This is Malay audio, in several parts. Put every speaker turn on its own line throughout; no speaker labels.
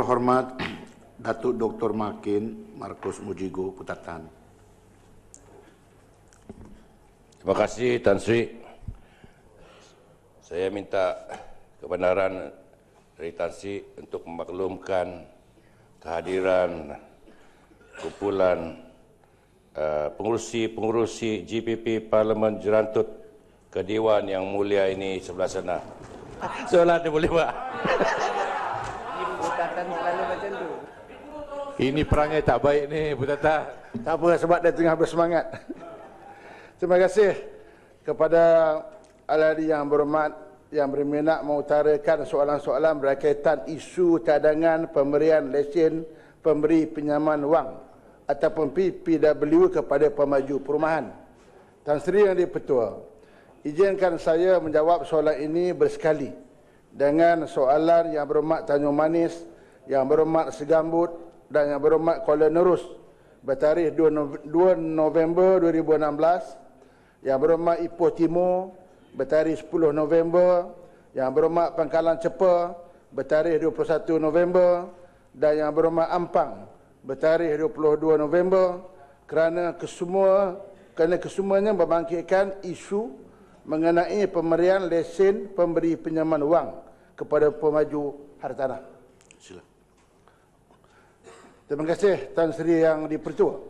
Terhormat Datuk Dr. Makin Markus Mujigo Putatan.
Terima kasih Tan Sri. Saya minta kebenaran dari Tan Sri untuk memaklumkan kehadiran kumpulan uh, pengurusi-pengurusi GPP Parlemen Jerantut ke Dewan yang mulia ini sebelah sana. Soalan dia boleh buat. Ini perangai tak baik ni, Bu Tata.
Tak apa sebab dia tengah bersemangat. Terima kasih kepada Al-Hadi yang berhormat yang berminat mengutarakan soalan-soalan berkaitan isu cadangan pemberian lesen pemberi pinjaman wang ataupun PPW kepada pemaju perumahan. Tan Sri Yang Dipertua, izinkan saya menjawab soalan ini bersekali dengan soalan yang berhormat Tanjung Manis, yang berhormat Segambut, dan yang berhormat Kuala Nerus bertarikh 2 November 2016 yang berhormat Ipoh Timur bertarikh 10 November yang berhormat Pangkalan Cepa bertarikh 21 November dan yang berhormat Ampang bertarikh 22 November kerana kesemua kerana kesemuanya membangkitkan isu mengenai pemberian lesen pemberi pinjaman wang kepada pemaju hartanah. Sila. Terima kasih Tan Sri yang dipercua.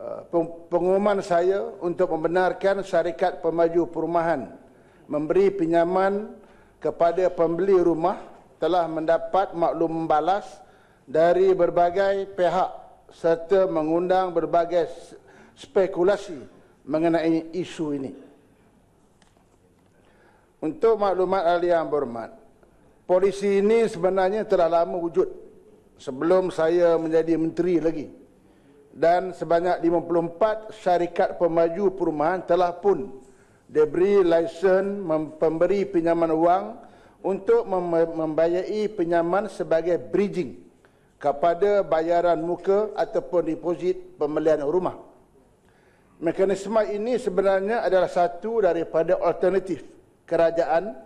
Uh, pengumuman saya untuk membenarkan syarikat pemaju perumahan memberi pinjaman kepada pembeli rumah telah mendapat maklum balas dari berbagai pihak serta mengundang berbagai spekulasi mengenai isu ini. Untuk maklumat ahli yang berhormat, polisi ini sebenarnya telah lama wujud sebelum saya menjadi menteri lagi dan sebanyak 54 syarikat pemaju perumahan telah pun diberi lesen pemberi pinjaman wang untuk membayai pinjaman sebagai bridging kepada bayaran muka ataupun deposit pembelian rumah. Mekanisme ini sebenarnya adalah satu daripada alternatif kerajaan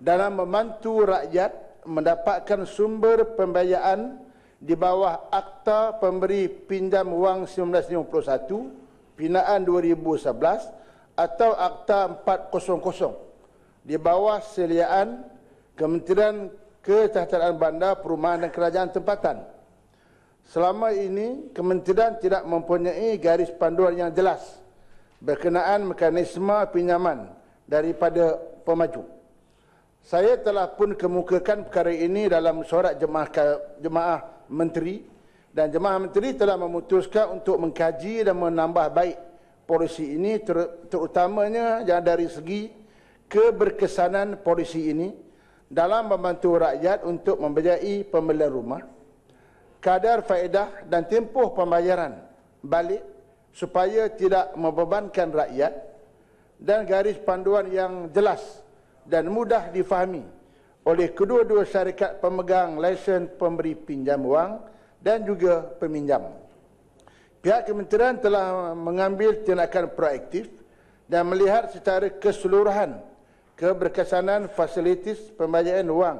dalam membantu rakyat mendapatkan sumber pembayaran di bawah Akta Pemberi Pinjam Wang 1951 Pinaan 2011 atau Akta 400 di bawah seliaan Kementerian Kecacatan Bandar Perumahan dan Kerajaan Tempatan. Selama ini, Kementerian tidak mempunyai garis panduan yang jelas berkenaan mekanisme pinjaman daripada pemaju. Saya telah pun kemukakan perkara ini dalam surat jemaah, jemaah menteri dan jemaah menteri telah memutuskan untuk mengkaji dan menambah baik polisi ini ter- terutamanya yang dari segi keberkesanan polisi ini dalam membantu rakyat untuk membiayai pembelian rumah kadar faedah dan tempoh pembayaran balik supaya tidak membebankan rakyat dan garis panduan yang jelas dan mudah difahami oleh kedua-dua syarikat pemegang lesen pemberi pinjam wang dan juga peminjam. Pihak kementerian telah mengambil tindakan proaktif dan melihat secara keseluruhan keberkesanan fasilitis pembayaran wang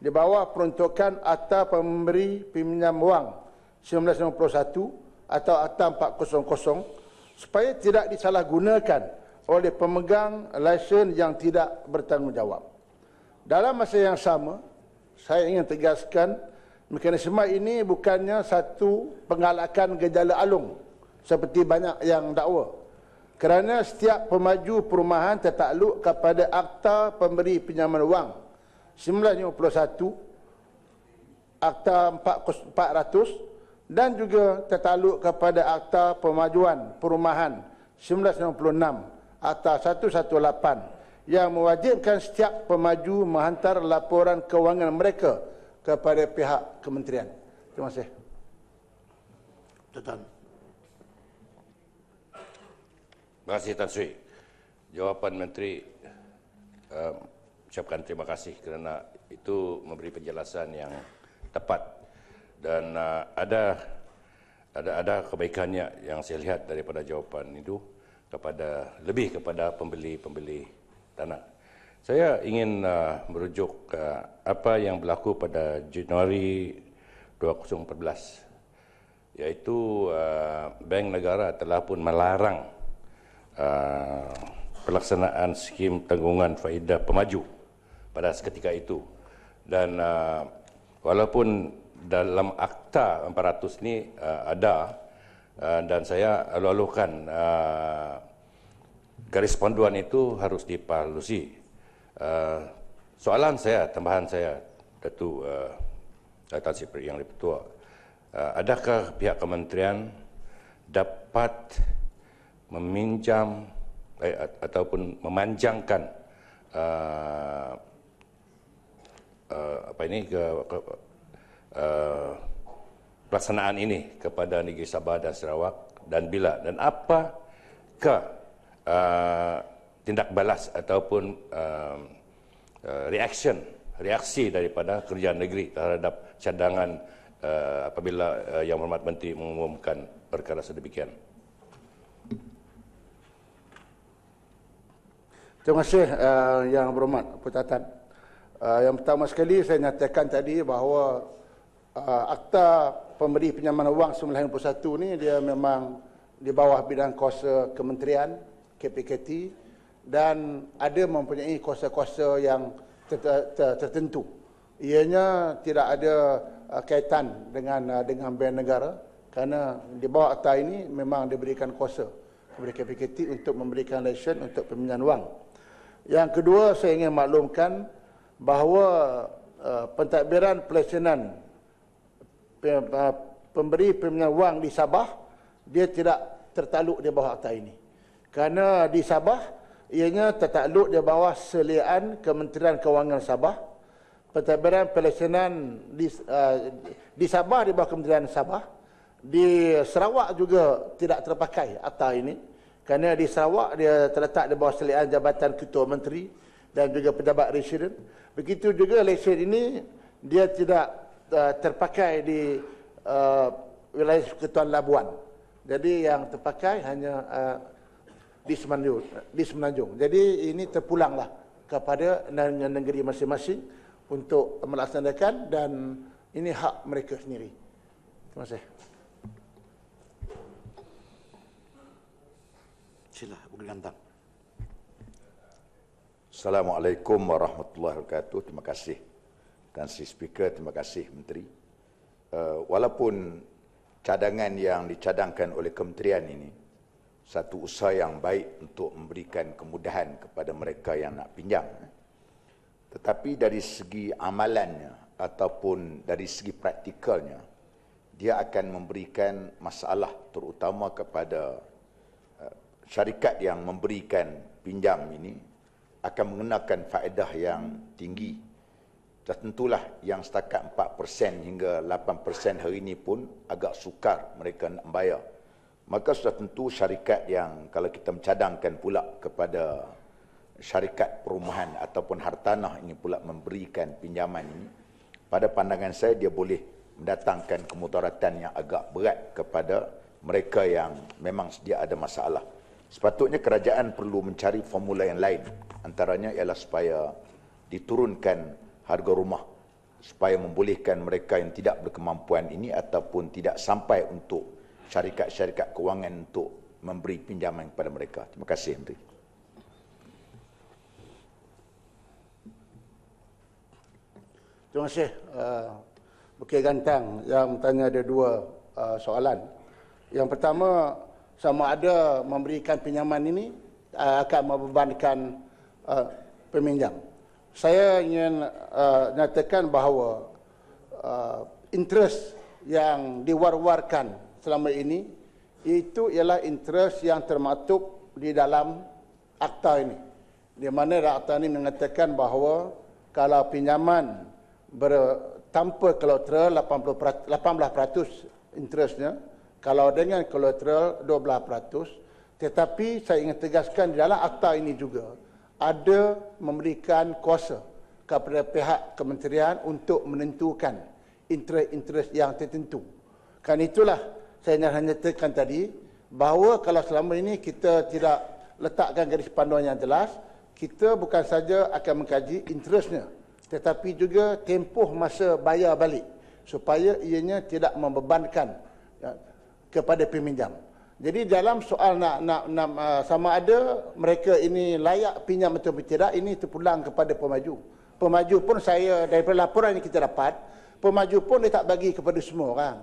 di bawah peruntukan Akta Pemberi Pinjam Wang 1991 atau Akta 400 supaya tidak disalahgunakan oleh pemegang lesen yang tidak bertanggungjawab. Dalam masa yang sama, saya ingin tegaskan mekanisme ini bukannya satu pengalakan gejala alung seperti banyak yang dakwa. Kerana setiap pemaju perumahan tertakluk kepada Akta Pemberi Pinjaman Wang 1951, Akta 400 dan juga tertakluk kepada Akta Pemajuan Perumahan 1996, Akta 118 yang mewajibkan setiap pemaju menghantar laporan kewangan mereka kepada pihak kementerian. Terima kasih. Tuan.
Terima kasih Tan Sri. Jawapan Menteri um, ucapkan terima kasih kerana itu memberi penjelasan yang tepat dan uh, ada ada ada kebaikannya yang saya lihat daripada jawapan itu kepada lebih kepada pembeli-pembeli tanah. Saya ingin uh, merujuk uh, apa yang berlaku pada Januari 2014 iaitu uh, Bank Negara telah pun melarang uh, pelaksanaan skim tanggungan faedah pemaju pada seketika itu dan uh, walaupun dalam akta 400 ni uh, ada uh, dan saya alu-alukan uh, garis panduan itu harus dipalusi. Uh, soalan saya, tambahan saya, Datu uh, Datuk eh, Sipri yang lebih tua, uh, adakah pihak kementerian dapat meminjam eh, ataupun memanjangkan uh, uh, apa ini ke, ke uh, pelaksanaan ini kepada negeri Sabah dan Sarawak dan bila dan apa ke uh, tindak balas ataupun uh, uh, reaction reaksi daripada kerajaan negeri terhadap cadangan uh, apabila uh, yang berhormat menteri mengumumkan perkara sedemikian.
Terima kasih uh, yang berhormat Pertatan. Uh, yang pertama sekali saya nyatakan tadi bahawa uh, akta pemberi pinjaman wang 1991 ni dia memang di bawah bidang kuasa kementerian KPKT dan ada mempunyai kuasa-kuasa yang ter- ter- ter- tertentu. Ianya tidak ada uh, kaitan dengan uh, dengan bank negara kerana di bawah akta ini memang diberikan kuasa kepada KPKT untuk memberikan lesen untuk peminjaman wang. Yang kedua saya ingin maklumkan bahawa uh, pentadbiran pelesenan uh, pemberi peminjaman wang di Sabah dia tidak tertaluk di bawah akta ini kerana di Sabah ianya tertakluk di bawah selian Kementerian Kewangan Sabah pentadbiran pelaksanaan di, uh, di Sabah di bawah Kementerian Sabah di Sarawak juga tidak terpakai atas ini kerana di Sarawak dia terletak di bawah selian Jabatan Ketua Menteri dan juga pejabat residen begitu juga lesen ini dia tidak uh, terpakai di uh, wilayah Ketuan Labuan jadi yang terpakai hanya uh, di Semenanjung. Di Semenanjung. Jadi ini terpulanglah kepada negeri masing-masing untuk melaksanakan dan ini hak mereka sendiri. Terima kasih.
Sila, Bukit Gantang. Assalamualaikum warahmatullahi wabarakatuh. Terima kasih. Dan Sri Speaker, terima kasih Menteri. Uh, walaupun cadangan yang dicadangkan oleh kementerian ini satu usaha yang baik untuk memberikan kemudahan kepada mereka yang nak pinjam. Tetapi dari segi amalannya ataupun dari segi praktikalnya, dia akan memberikan masalah terutama kepada eh, syarikat yang memberikan pinjam ini akan mengenakan faedah yang tinggi. Tentulah yang setakat 4% hingga 8% hari ini pun agak sukar mereka nak bayar maka sudah tentu syarikat yang kalau kita mencadangkan pula kepada syarikat perumahan ataupun hartanah ini pula memberikan pinjaman ini pada pandangan saya dia boleh mendatangkan kemudaratan yang agak berat kepada mereka yang memang sedia ada masalah sepatutnya kerajaan perlu mencari formula yang lain antaranya ialah supaya diturunkan harga rumah supaya membolehkan mereka yang tidak berkemampuan ini ataupun tidak sampai untuk syarikat-syarikat kewangan untuk memberi pinjaman kepada mereka. Terima kasih, Menteri.
Terima kasih, uh, Bukit Gantang. Yang tanya ada dua uh, soalan. Yang pertama, sama ada memberikan pinjaman ini uh, akan membebankan peminjam. Saya ingin nyatakan bahawa interest yang diwar-warkan selama ini itu ialah interest yang termaktub di dalam akta ini. Di mana akta ini mengatakan bahawa kalau pinjaman ber, tanpa kolateral 80 18% interestnya kalau dengan collateral 12% tetapi saya ingin tegaskan di dalam akta ini juga ada memberikan kuasa kepada pihak kementerian untuk menentukan interest-interest yang tertentu. Kan itulah saya hanya tekan tadi bahawa kalau selama ini kita tidak letakkan garis panduan yang jelas, kita bukan saja akan mengkaji interestnya tetapi juga tempoh masa bayar balik supaya ianya tidak membebankan ya, kepada peminjam. Jadi dalam soal nak, nak, nak uh, sama ada mereka ini layak pinjam atau tidak ini terpulang kepada pemaju. Pemaju pun saya daripada laporan yang kita dapat, pemaju pun dia tak bagi kepada semua orang.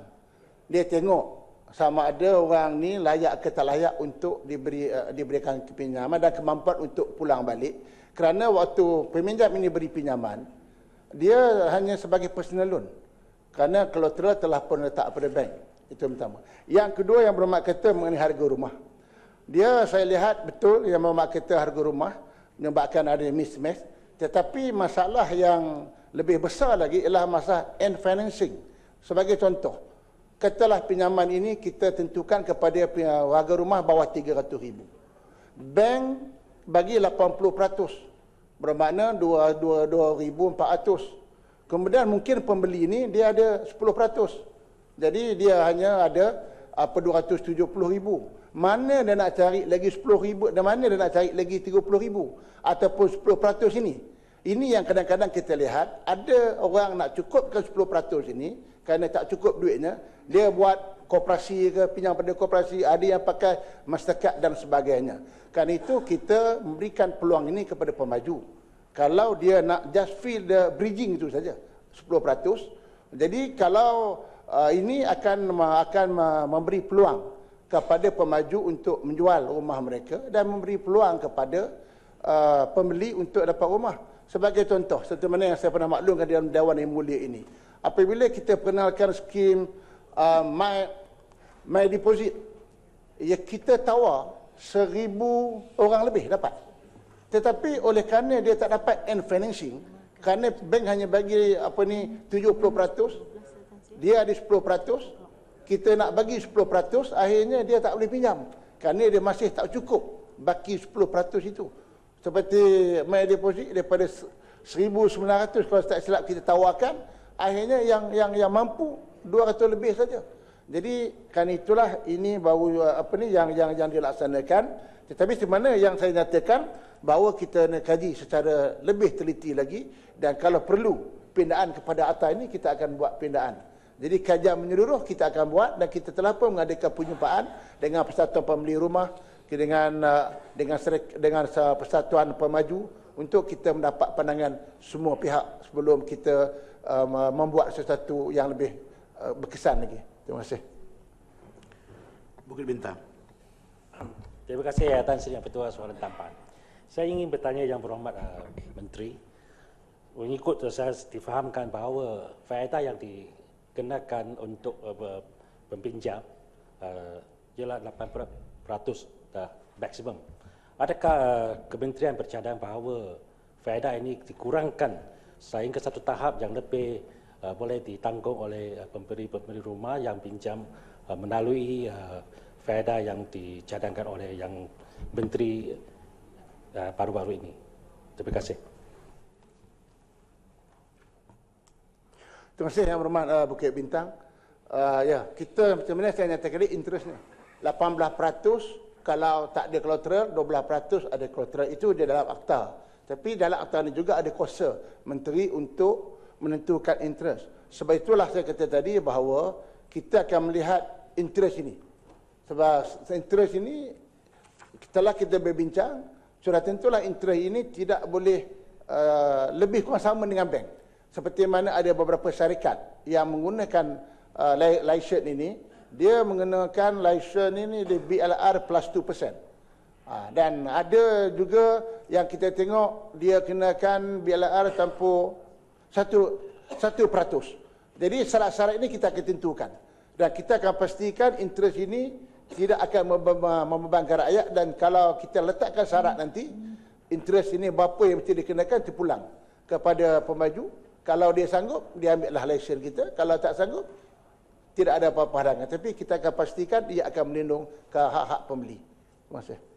Dia tengok sama ada orang ni layak ke tak layak untuk diberi uh, diberikan pinjaman dan kemampuan untuk pulang balik kerana waktu peminjam ini beri pinjaman dia hanya sebagai personal loan kerana kolateral telah pun letak pada bank itu pertama yang kedua yang bermak kata mengenai harga rumah dia saya lihat betul yang bermak kata harga rumah menyebabkan ada mismatch tetapi masalah yang lebih besar lagi ialah masalah end financing sebagai contoh katalah pinjaman ini kita tentukan kepada warga rumah bawah 300 ribu. Bank bagi 80%. Bermakna 2,400. Kemudian mungkin pembeli ini dia ada 10%. Jadi dia hanya ada apa 270 ribu. Mana dia nak cari lagi 10 ribu dan mana dia nak cari lagi 30 ribu. Ataupun 10% ini. Ini yang kadang-kadang kita lihat ada orang nak cukupkan 10% ini kerana tak cukup duitnya, dia buat koperasi ke, pinjam pada koperasi, ada yang pakai mastercard dan sebagainya. Kerana itu kita memberikan peluang ini kepada pemaju. Kalau dia nak just feel the bridging itu saja, 10%. Jadi kalau uh, ini akan akan memberi peluang kepada pemaju untuk menjual rumah mereka dan memberi peluang kepada uh, pembeli untuk dapat rumah sebagai contoh seperti mana yang saya pernah maklumkan dalam dewan yang mulia ini apabila kita perkenalkan skim uh, my my deposit ya kita tawar seribu orang lebih dapat tetapi oleh kerana dia tak dapat end financing kerana bank hanya bagi apa ni 70% dia ada 10% kita nak bagi 10% akhirnya dia tak boleh pinjam kerana dia masih tak cukup baki 10% itu seperti my deposit daripada 1900 kalau tak silap kita tawarkan akhirnya yang yang yang mampu 200 lebih saja jadi kan itulah ini baru apa ni yang yang yang dilaksanakan tetapi di mana yang saya nyatakan bahawa kita nak kaji secara lebih teliti lagi dan kalau perlu pindaan kepada atas ini kita akan buat pindaan jadi kajian menyeluruh kita akan buat dan kita telah pun mengadakan penyempaan dengan persatuan pembeli rumah dengan uh, dengan dengan persatuan pemaju untuk kita mendapat pandangan semua pihak sebelum kita um, uh, membuat sesuatu yang lebih uh, berkesan lagi. Terima kasih. Bukit Bintang.
Terima kasih ya Tan Sri Yang Pertua Suara Tampan. Saya ingin bertanya Yang Berhormat uh, Menteri. Mengikut saya difahamkan bahawa faedah yang dikenakan untuk uh, pembinjam uh, ialah uh, maksimum. Adakah Kementerian bercadang bahawa faedah ini dikurangkan sehingga satu tahap yang lebih uh, boleh ditanggung oleh uh, pemberi-pemberi rumah yang pinjam uh, melalui uh, faedah yang dicadangkan oleh yang menteri uh, baru-baru ini. Terima kasih.
Terima kasih yang berhormat uh, Bukit Bintang. Uh, ya, kita macam mana saya nyatakan ini interestnya ni kalau tak ada kolateral 12% ada kolateral itu dia dalam akta tapi dalam akta ini juga ada kuasa menteri untuk menentukan interest sebab itulah saya kata tadi bahawa kita akan melihat interest ini sebab interest ini setelah kita berbincang sudah tentulah interest ini tidak boleh uh, lebih kurang sama dengan bank seperti mana ada beberapa syarikat yang menggunakan uh, license ini dia mengenakan lesen ini di BLR plus 2%. Ha, ah, dan ada juga yang kita tengok dia kenakan BLR tanpa satu satu peratus. Jadi syarat-syarat ini kita akan tentukan. Dan kita akan pastikan interest ini tidak akan membebankan rakyat dan kalau kita letakkan syarat nanti interest ini berapa yang mesti dikenakan terpulang kepada pemaju. Kalau dia sanggup dia ambillah lesen kita. Kalau tak sanggup tidak ada apa-apa halangan. Tapi kita akan pastikan ia akan melindung ke hak-hak pembeli. Terima kasih.